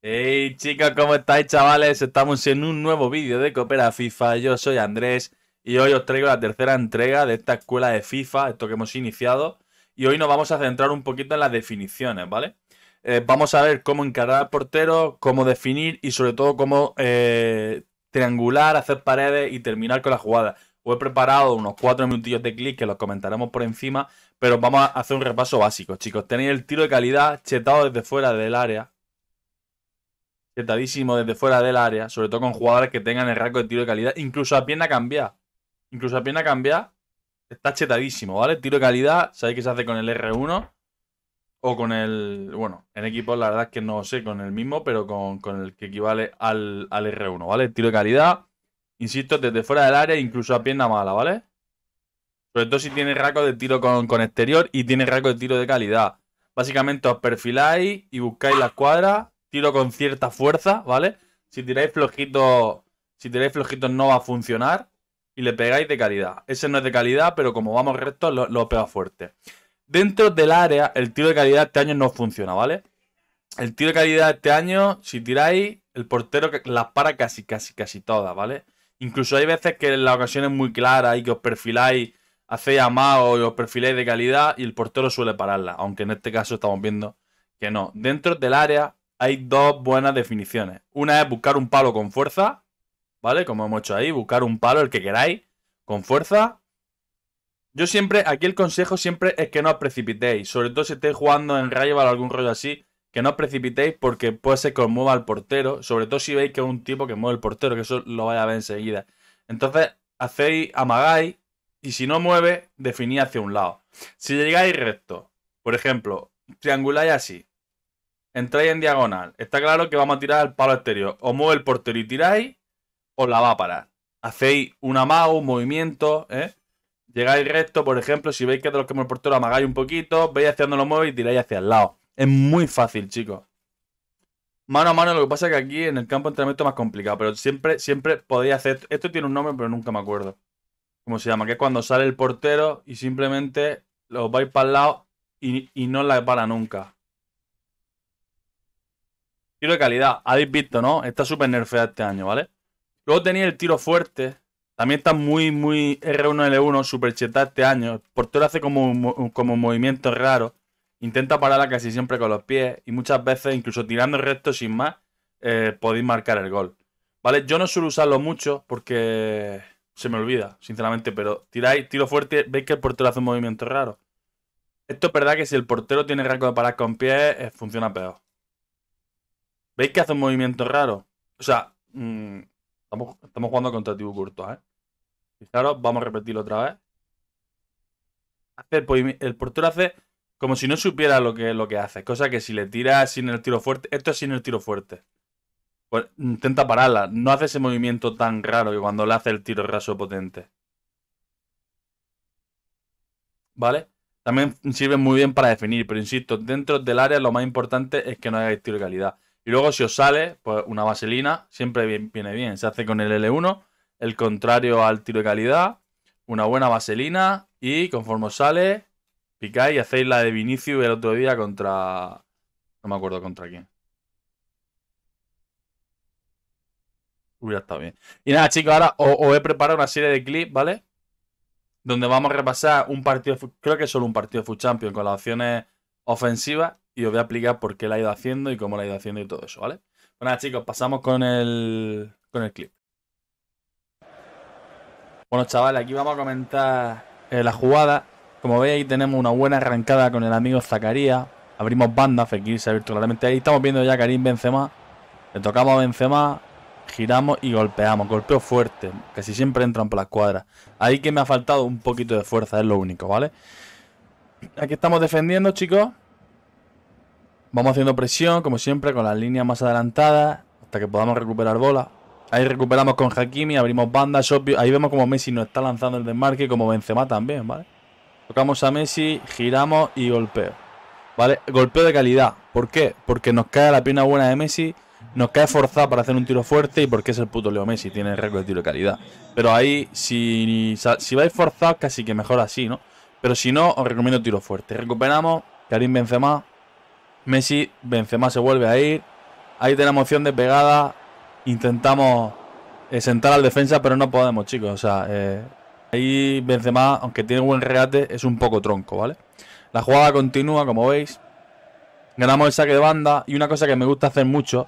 Hey chicos, ¿cómo estáis chavales? Estamos en un nuevo vídeo de Coopera FIFA, yo soy Andrés y hoy os traigo la tercera entrega de esta escuela de FIFA, esto que hemos iniciado, y hoy nos vamos a centrar un poquito en las definiciones, ¿vale? Eh, vamos a ver cómo encargar al portero, cómo definir y sobre todo cómo eh, triangular, hacer paredes y terminar con la jugada. Os he preparado unos cuatro minutillos de clic que los comentaremos por encima, pero vamos a hacer un repaso básico, chicos. Tenéis el tiro de calidad chetado desde fuera del área, Chetadísimo desde fuera del área, sobre todo con jugadores que tengan el rango de tiro de calidad, incluso a pierna cambia Incluso a pierna cambiada está chetadísimo, ¿vale? Tiro de calidad, sabéis que se hace con el R1 o con el. Bueno, en equipo la verdad es que no sé con el mismo, pero con, el que equivale al, R1, ¿vale? Tiro de calidad, insisto, desde fuera del área, incluso a pierna mala, ¿vale? Sobre todo si tiene rasgo de tiro con, exterior y tiene rasgo de tiro de calidad. Básicamente os perfiláis y buscáis la cuadra tiro con cierta fuerza, ¿vale? Si tiráis flojito, si tiráis flojitos no va a funcionar y le pegáis de calidad. Ese no es de calidad, pero como vamos recto lo, pega fuerte. Dentro del área, el tiro de calidad este año no funciona, ¿vale? El tiro de calidad este año, si tiráis, el portero las para casi, casi, casi todas, ¿vale? Incluso hay veces que la ocasión es muy clara y que os perfiláis, hacéis llamado y os perfiláis de calidad y el portero suele pararla, aunque en este caso estamos viendo que no. Dentro del área, hay dos buenas definiciones. Una es buscar un palo con fuerza, ¿vale? Como hemos hecho ahí, buscar un palo, el que queráis, con fuerza. Yo siempre, aquí el consejo siempre es que no os precipitéis, sobre todo si estáis jugando en rayo o algún rollo así, que no os precipitéis porque puede ser que os mueva el portero, sobre todo si veis que es un tipo que mueve el portero, que eso lo vaya a ver enseguida. Entonces, hacéis, amagáis, y si no mueve, definí hacia un lado. Si llegáis recto, por ejemplo, trianguláis así, Entráis en diagonal. Está claro que vamos a tirar al palo exterior. O mueve el portero y tiráis, o la va a parar. Hacéis una amago, un movimiento, ¿eh? Llegáis recto, por ejemplo, si veis que de los que el portero amagáis un poquito, veis hacia dónde lo mueve y tiráis hacia el lado. Es muy fácil, chicos. Mano a mano, lo que pasa es que aquí en el campo de entrenamiento es más complicado, pero siempre, siempre podéis hacer... Esto tiene un nombre, pero nunca me acuerdo. ¿Cómo se llama? Que es cuando sale el portero y simplemente lo vais para el lado y, y no la para nunca. Tiro de calidad, habéis visto, ¿no? Está súper nerfeada este año, ¿vale? Luego tenía el tiro fuerte. También está muy, muy R1L1, super cheta este año. El portero hace como, como movimiento raro. Intenta pararla casi siempre con los pies. Y muchas veces, incluso tirando recto sin más, eh, podéis marcar el gol. ¿Vale? Yo no suelo usarlo mucho porque se me olvida, sinceramente. Pero tiráis tiro fuerte, veis que el portero hace un movimiento raro. Esto es verdad que si el portero tiene rango de parar con pies, eh, funciona peor. ¿Veis que hace un movimiento raro? O sea, mm, estamos, jugando contra Tibu Curto, ¿eh? Fijaros, vamos a repetirlo otra vez. el, el, hace como si no supiera lo que, lo que hace. Cosa que si le tira sin el tiro fuerte, esto es sin el tiro fuerte. Pues intenta pararla. No hace ese movimiento tan raro que cuando le hace el tiro raso potente. ¿Vale? También sirve muy bien para definir, pero insisto, dentro del área lo más importante es que no haya tiro de calidad. Y luego si os sale, pues una vaselina, siempre viene bien. Se hace con el L1, el contrario al tiro de calidad, una buena vaselina y conforme os sale, picáis y hacéis la de Vinicius el otro día contra... No me acuerdo contra quién. Hubiera estado bien. Y nada, chicos, ahora os, he preparado una serie de clips, ¿vale? Donde vamos a repasar un partido, creo que solo un partido de con las opciones ofensivas y os voy a explicar por qué la he ido haciendo y cómo la he ido haciendo y todo eso, ¿vale? Bueno, pues chicos, pasamos con el, clip. Bueno, chavales, aquí vamos a comentar eh, la jugada. Como veis, ahí tenemos una buena arrancada con el amigo Zacarías. Abrimos banda, Fekir se ha abierto claramente. Ahí estamos viendo ya a Karim Benzema. Le tocamos a Benzema, giramos y golpeamos. Golpeo fuerte, casi siempre entran por las cuadras. Ahí que me ha faltado un poquito de fuerza, es lo único, ¿vale? Aquí estamos defendiendo, chicos. Vamos haciendo presión, como siempre, con las líneas más adelantadas, hasta que podamos recuperar bola. Ahí recuperamos con Hakimi, abrimos banda, Ahí vemos como Messi nos está lanzando el desmarque, como Benzema también, ¿vale? Tocamos a Messi, giramos y golpeo. ¿Vale? Golpeo de calidad. ¿Por qué? Porque nos cae la pierna buena de Messi, nos cae forzada para hacer un tiro fuerte y porque es el puto Leo Messi, tiene el récord de tiro de calidad. Pero ahí, si, si vais forzados, casi que mejor así, ¿no? Pero si no, os recomiendo tiro fuerte. Recuperamos, Karim Benzema, Messi, Benzema se vuelve a ir. Ahí tenemos opción de pegada. Intentamos eh, sentar al defensa, pero no podemos, chicos. O sea, eh, ahí Benzema, aunque tiene buen regate, es un poco tronco, ¿vale? La jugada continúa, como veis. Ganamos el saque de banda. Y una cosa que me gusta hacer mucho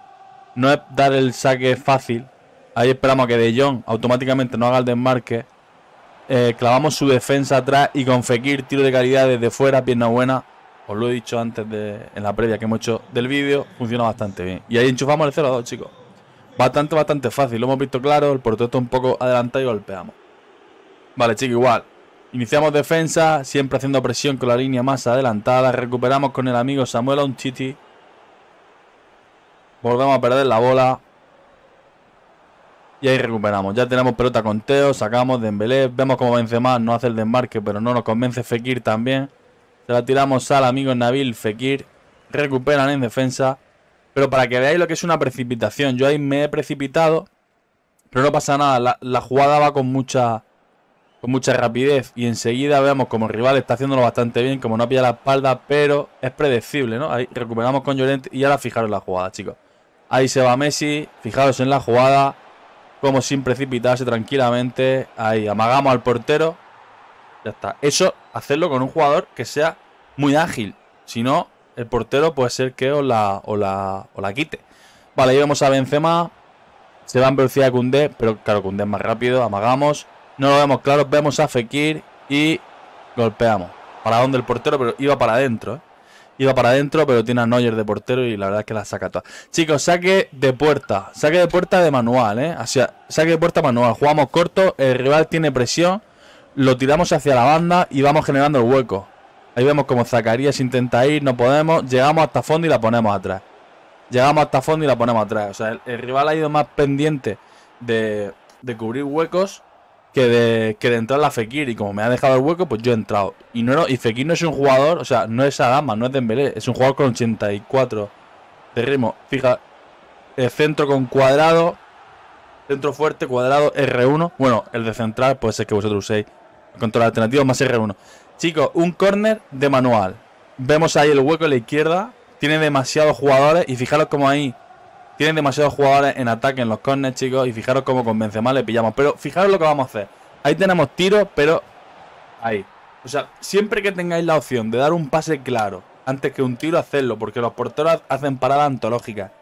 no es dar el saque fácil. Ahí esperamos a que De Jong automáticamente no haga el desmarque. Eh, clavamos su defensa atrás y con Fekir, tiro de calidad desde fuera, pierna buena os lo he dicho antes de, en la previa que hemos hecho del vídeo, funciona bastante bien. Y ahí enchufamos el 0-2, chicos. Bastante, bastante fácil, lo hemos visto claro, el portero está un poco adelantado y golpeamos. Vale, chicos, igual. Iniciamos defensa, siempre haciendo presión con la línea más adelantada. Recuperamos con el amigo Samuel Onchiti. Volvemos a perder la bola. Y ahí recuperamos. Ya tenemos pelota con Teo, sacamos Dembélé. Vemos cómo vence más. no hace el desmarque, pero no nos convence Fekir también la tiramos al amigo Nabil Fekir. Recuperan en defensa. Pero para que veáis lo que es una precipitación. Yo ahí me he precipitado. Pero no pasa nada. La, jugada va con mucha, con mucha rapidez. Y enseguida veamos como el rival está haciéndolo bastante bien. Como no pilla la espalda. Pero es predecible, ¿no? Ahí recuperamos con Llorente. Y ahora fijaros la jugada, chicos. Ahí se va Messi. Fijaros en la jugada. Como sin precipitarse tranquilamente. Ahí amagamos al portero. Ya está. Eso, hacerlo con un jugador que sea muy ágil. Si no, el portero puede ser que os la, o la, quite. Vale, ahí vamos a Benzema. Se va en velocidad a Kunde pero claro, Kunde es más rápido. Amagamos. No lo vemos claro. Vemos a Fekir y golpeamos. Para dónde el portero, pero iba para adentro. ¿eh? Iba para adentro, pero tiene a Neuer de portero y la verdad es que la saca toda. Chicos, saque de puerta. Saque de puerta de manual, ¿eh? O sea, saque de puerta manual. Jugamos corto, el rival tiene presión lo tiramos hacia la banda y vamos generando el hueco. Ahí vemos como Zacarías intenta ir, no podemos, llegamos hasta fondo y la ponemos atrás. Llegamos hasta fondo y la ponemos atrás. O sea, el, rival ha ido más pendiente de, cubrir huecos que de, que entrar la Fekir. Y como me ha dejado el hueco, pues yo he entrado. Y, no, y Fekir no es un jugador, o sea, no es Adama, no es de Dembélé, es un jugador con 84 de ritmo. Fija, el centro con cuadrado, centro fuerte, cuadrado, R1. Bueno, el de central, Puede ser que vosotros uséis. Control alternativo más R1. Chicos, un corner de manual. Vemos ahí el hueco a la izquierda. Tiene demasiados jugadores. Y fijaros como ahí. Tienen demasiados jugadores en ataque en los corners, chicos. Y fijaros cómo con Benzema le pillamos. Pero fijaros lo que vamos a hacer. Ahí tenemos tiro, pero... Ahí. O sea, siempre que tengáis la opción de dar un pase claro antes que un tiro, hacedlo Porque los porteros hacen paradas antológicas.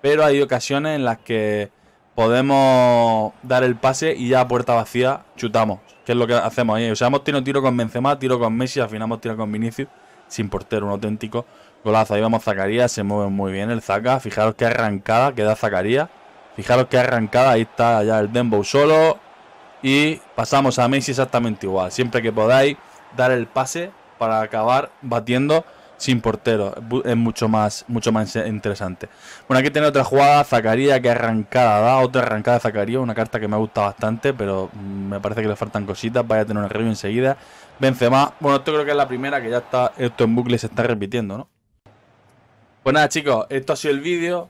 Pero hay ocasiones en las que podemos dar el pase y ya puerta vacía chutamos, que es lo que hacemos ahí. O sea, hemos tiro con Benzema, tiro con Messi, al final hemos con Vinicius, sin portero, un auténtico golazo. Ahí vamos Zacarías, se mueve muy bien el Zaca, fijaros que arrancada queda Zacarías, fijaros qué arrancada, ahí está ya el Dembow solo y pasamos a Messi exactamente igual. Siempre que podáis dar el pase para acabar batiendo sin portero. Es mucho más, mucho más interesante. Bueno, aquí tiene otra jugada, Zacarías, que arrancada da, otra arrancada de Zacarías, una carta que me gusta bastante, pero me parece que le faltan cositas, vaya a tener un review enseguida. Vence más. bueno, esto creo que es la primera que ya está, esto en bucle se está repitiendo, ¿no? Pues nada, chicos, esto ha sido el vídeo.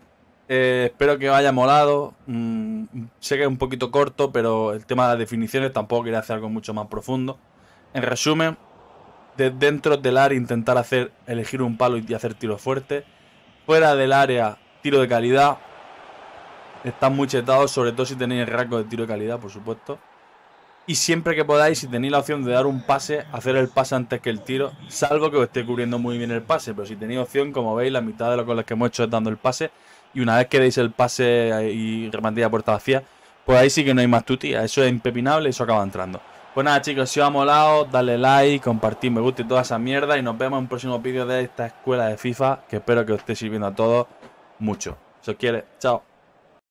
Eh, espero que os haya molado. Mm, sé que es un poquito corto, pero el tema de las definiciones tampoco quería hacer algo mucho más profundo. En resumen, dentro del área intentar hacer elegir un palo y hacer tiro fuerte. Fuera del área, tiro de calidad. Están muy chetados, sobre todo si tenéis el de tiro de calidad, por supuesto. Y siempre que podáis, si tenéis la opción de dar un pase, hacer el pase antes que el tiro, salvo que os esté cubriendo muy bien el pase. Pero si tenéis opción, como veis, la mitad de lo con que hemos hecho es dando el pase. Y una vez que deis el pase y rematéis a puerta vacía, pues ahí sí que no hay más tuti. Eso es impepinable, eso acaba entrando. Pues nada chicos, si os ha molado, dale like, compartir, me gusta y toda esa mierda. Y nos vemos en un próximo vídeo de esta escuela de FIFA, que espero que os esté sirviendo a todos mucho. Si os quiere, chao.